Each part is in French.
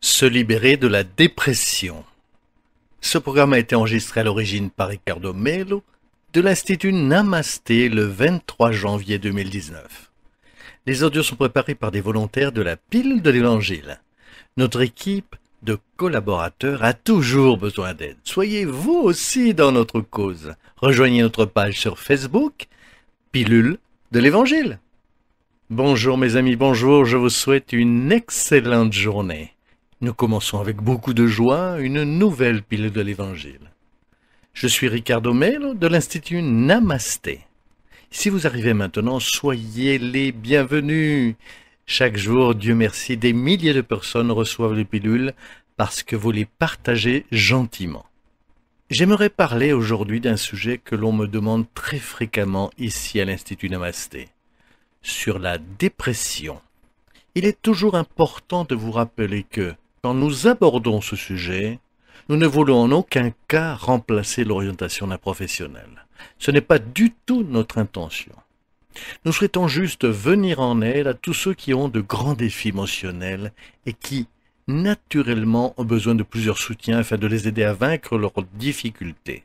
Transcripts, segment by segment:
Se libérer de la dépression. Ce programme a été enregistré à l'origine par Ricardo Melo de l'Institut Namasté le 23 janvier 2019. Les audios sont préparés par des volontaires de la pile de l'Évangile. Notre équipe de collaborateurs a toujours besoin d'aide. Soyez vous aussi dans notre cause. Rejoignez notre page sur Facebook, Pilule de l'Évangile. Bonjour mes amis, bonjour, je vous souhaite une excellente journée. Nous commençons avec beaucoup de joie une nouvelle pilule de l'Évangile. Je suis Ricardo Melo de l'Institut Namasté. Si vous arrivez maintenant, soyez les bienvenus. Chaque jour, Dieu merci, des milliers de personnes reçoivent les pilules parce que vous les partagez gentiment. J'aimerais parler aujourd'hui d'un sujet que l'on me demande très fréquemment ici à l'Institut Namasté, sur la dépression. Il est toujours important de vous rappeler que quand nous abordons ce sujet, nous ne voulons en aucun cas remplacer l'orientation d'un professionnel. Ce n'est pas du tout notre intention. Nous souhaitons juste venir en aide à tous ceux qui ont de grands défis émotionnels et qui, naturellement, ont besoin de plusieurs soutiens afin de les aider à vaincre leurs difficultés.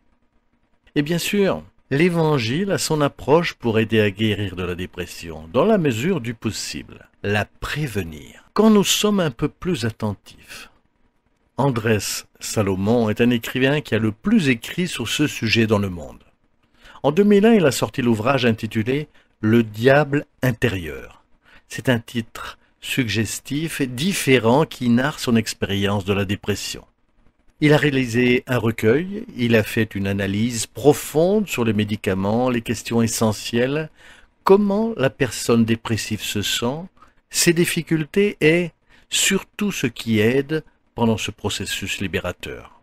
Et bien sûr, l'Évangile a son approche pour aider à guérir de la dépression, dans la mesure du possible, la prévenir. Quand nous sommes un peu plus attentifs, Andrés Salomon est un écrivain qui a le plus écrit sur ce sujet dans le monde. En 2001, il a sorti l'ouvrage intitulé Le diable intérieur. C'est un titre suggestif et différent qui narre son expérience de la dépression. Il a réalisé un recueil, il a fait une analyse profonde sur les médicaments, les questions essentielles, comment la personne dépressive se sent, ces difficultés et surtout ce qui aide pendant ce processus libérateur.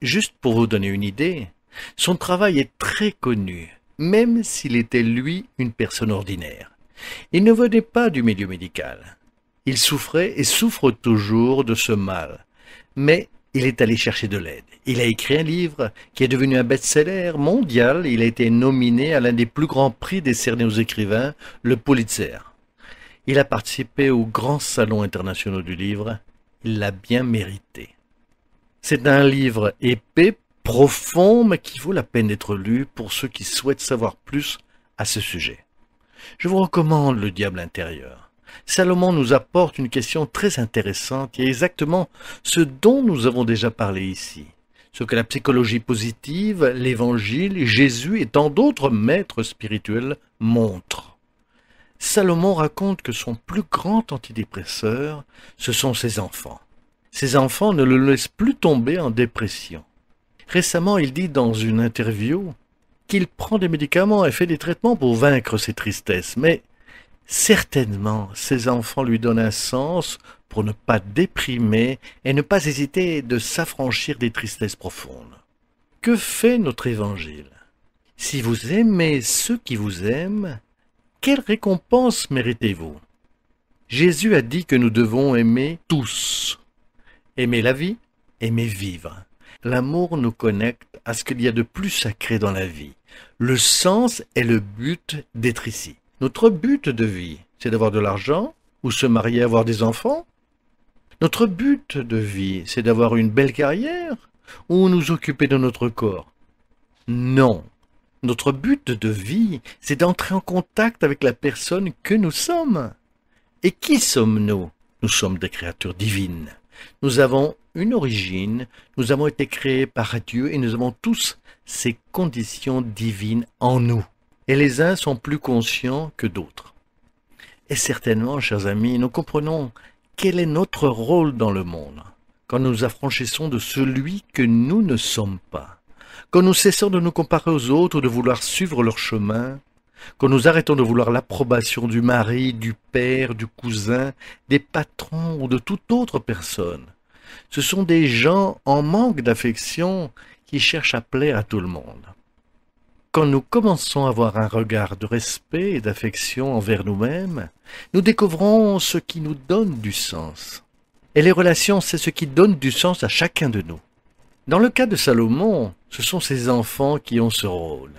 Juste pour vous donner une idée, son travail est très connu, même s'il était lui une personne ordinaire. Il ne venait pas du milieu médical. Il souffrait et souffre toujours de ce mal. Mais il est allé chercher de l'aide. Il a écrit un livre qui est devenu un best-seller mondial. Il a été nominé à l'un des plus grands prix décernés aux écrivains, le Pulitzer. Il a participé aux grands salons internationaux du livre. Il l'a bien mérité. C'est un livre épais, profond, mais qui vaut la peine d'être lu pour ceux qui souhaitent savoir plus à ce sujet. Je vous recommande Le Diable intérieur. Salomon nous apporte une question très intéressante et exactement ce dont nous avons déjà parlé ici. Ce que la psychologie positive, l'évangile, Jésus et tant d'autres maîtres spirituels montrent. Salomon raconte que son plus grand antidépresseur, ce sont ses enfants. Ses enfants ne le laissent plus tomber en dépression. Récemment, il dit dans une interview qu'il prend des médicaments et fait des traitements pour vaincre ses tristesses, mais certainement ses enfants lui donnent un sens pour ne pas déprimer et ne pas hésiter de s'affranchir des tristesses profondes. Que fait notre évangile Si vous aimez ceux qui vous aiment, quelle récompense méritez-vous Jésus a dit que nous devons aimer tous. Aimer la vie, aimer vivre. L'amour nous connecte à ce qu'il y a de plus sacré dans la vie. Le sens est le but d'être ici. Notre but de vie, c'est d'avoir de l'argent ou se marier, avoir des enfants. Notre but de vie, c'est d'avoir une belle carrière ou nous occuper de notre corps. Non, notre but de vie, c'est d'entrer en contact avec la personne que nous sommes. Et qui sommes-nous Nous sommes des créatures divines. Nous avons une origine, nous avons été créés par Dieu et nous avons tous ces conditions divines en nous. Et les uns sont plus conscients que d'autres. Et certainement, chers amis, nous comprenons quel est notre rôle dans le monde quand nous affranchissons de celui que nous ne sommes pas quand nous cessons de nous comparer aux autres, de vouloir suivre leur chemin, quand nous arrêtons de vouloir l'approbation du mari, du père, du cousin, des patrons ou de toute autre personne, ce sont des gens en manque d'affection qui cherchent à plaire à tout le monde. Quand nous commençons à avoir un regard de respect et d'affection envers nous-mêmes, nous découvrons ce qui nous donne du sens. Et les relations, c'est ce qui donne du sens à chacun de nous. Dans le cas de Salomon, ce sont ses enfants qui ont ce rôle.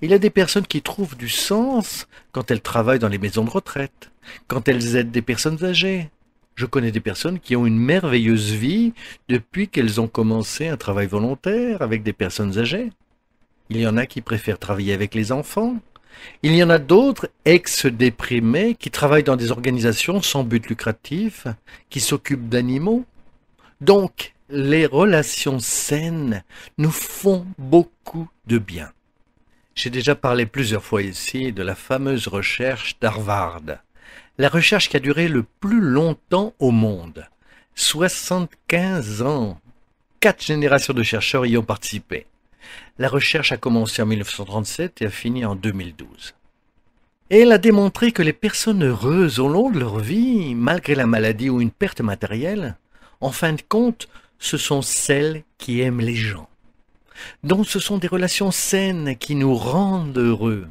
Il y a des personnes qui trouvent du sens quand elles travaillent dans les maisons de retraite, quand elles aident des personnes âgées. Je connais des personnes qui ont une merveilleuse vie depuis qu'elles ont commencé un travail volontaire avec des personnes âgées. Il y en a qui préfèrent travailler avec les enfants. Il y en a d'autres, ex-déprimés, qui travaillent dans des organisations sans but lucratif, qui s'occupent d'animaux. Donc, les relations saines nous font beaucoup de bien. J'ai déjà parlé plusieurs fois ici de la fameuse recherche d'Harvard, la recherche qui a duré le plus longtemps au monde, 75 ans. Quatre générations de chercheurs y ont participé. La recherche a commencé en 1937 et a fini en 2012. Et elle a démontré que les personnes heureuses au long de leur vie, malgré la maladie ou une perte matérielle, en fin de compte, ce sont celles qui aiment les gens. Donc ce sont des relations saines qui nous rendent heureux.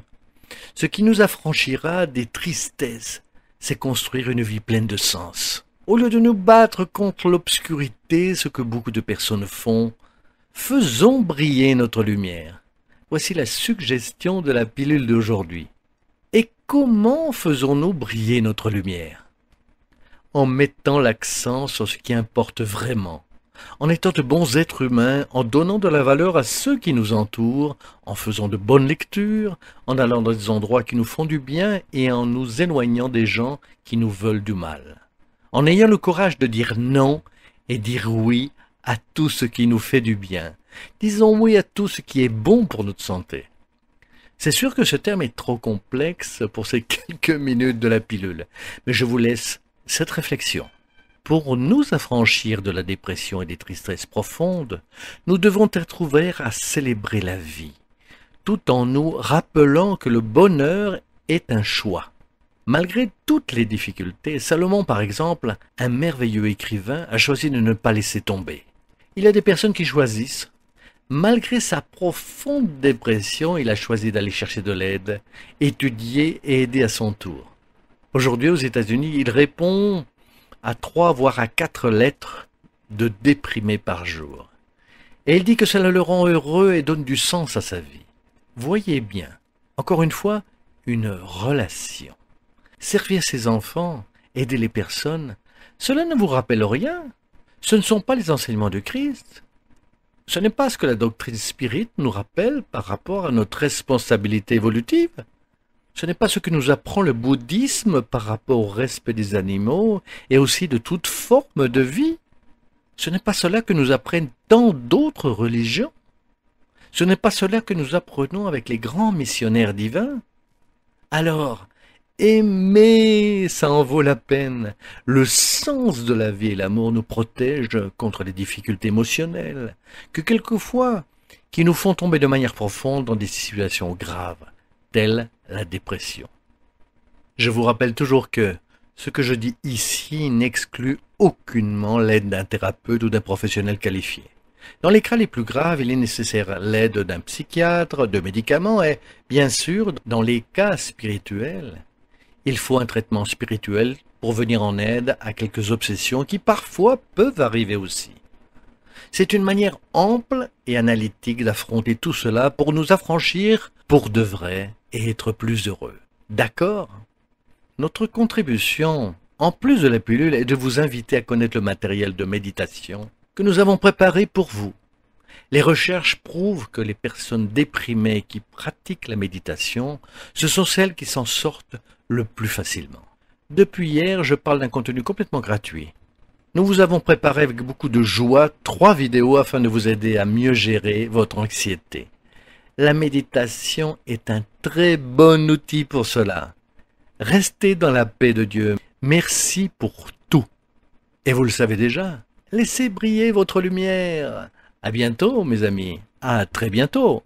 Ce qui nous affranchira des tristesses, c'est construire une vie pleine de sens. Au lieu de nous battre contre l'obscurité, ce que beaucoup de personnes font, faisons briller notre lumière. Voici la suggestion de la pilule d'aujourd'hui. Et comment faisons-nous briller notre lumière En mettant l'accent sur ce qui importe vraiment, en étant de bons êtres humains, en donnant de la valeur à ceux qui nous entourent, en faisant de bonnes lectures, en allant dans des endroits qui nous font du bien et en nous éloignant des gens qui nous veulent du mal. En ayant le courage de dire non et dire oui à tout ce qui nous fait du bien. Disons oui à tout ce qui est bon pour notre santé. C'est sûr que ce terme est trop complexe pour ces quelques minutes de la pilule, mais je vous laisse cette réflexion. Pour nous affranchir de la dépression et des tristesses profondes, nous devons être ouverts à célébrer la vie, tout en nous rappelant que le bonheur est un choix. Malgré toutes les difficultés, Salomon par exemple, un merveilleux écrivain, a choisi de ne pas laisser tomber. Il y a des personnes qui choisissent. Malgré sa profonde dépression, il a choisi d'aller chercher de l'aide, étudier et aider à son tour. Aujourd'hui aux États-Unis, il répond à trois voire à quatre lettres de déprimés par jour. Et il dit que cela le rend heureux et donne du sens à sa vie. Voyez bien, encore une fois, une relation. Servir ses enfants, aider les personnes, cela ne vous rappelle rien. Ce ne sont pas les enseignements de Christ. Ce n'est pas ce que la doctrine spirite nous rappelle par rapport à notre responsabilité évolutive. Ce n'est pas ce que nous apprend le bouddhisme par rapport au respect des animaux et aussi de toute forme de vie. Ce n'est pas cela que nous apprennent tant d'autres religions. Ce n'est pas cela que nous apprenons avec les grands missionnaires divins. Alors, aimer, ça en vaut la peine. Le sens de la vie et l'amour nous protègent contre les difficultés émotionnelles, que quelquefois, qui nous font tomber de manière profonde dans des situations graves telle la dépression. Je vous rappelle toujours que ce que je dis ici n'exclut aucunement l'aide d'un thérapeute ou d'un professionnel qualifié. Dans les cas les plus graves, il est nécessaire l'aide d'un psychiatre, de médicaments et, bien sûr, dans les cas spirituels, il faut un traitement spirituel pour venir en aide à quelques obsessions qui parfois peuvent arriver aussi. C'est une manière ample et analytique d'affronter tout cela pour nous affranchir pour de vrai et être plus heureux. D'accord Notre contribution, en plus de la pilule, est de vous inviter à connaître le matériel de méditation que nous avons préparé pour vous. Les recherches prouvent que les personnes déprimées qui pratiquent la méditation, ce sont celles qui s'en sortent le plus facilement. Depuis hier, je parle d'un contenu complètement gratuit. Nous vous avons préparé avec beaucoup de joie trois vidéos afin de vous aider à mieux gérer votre anxiété. La méditation est un très bon outil pour cela. Restez dans la paix de Dieu. Merci pour tout. Et vous le savez déjà, laissez briller votre lumière. À bientôt, mes amis. À très bientôt.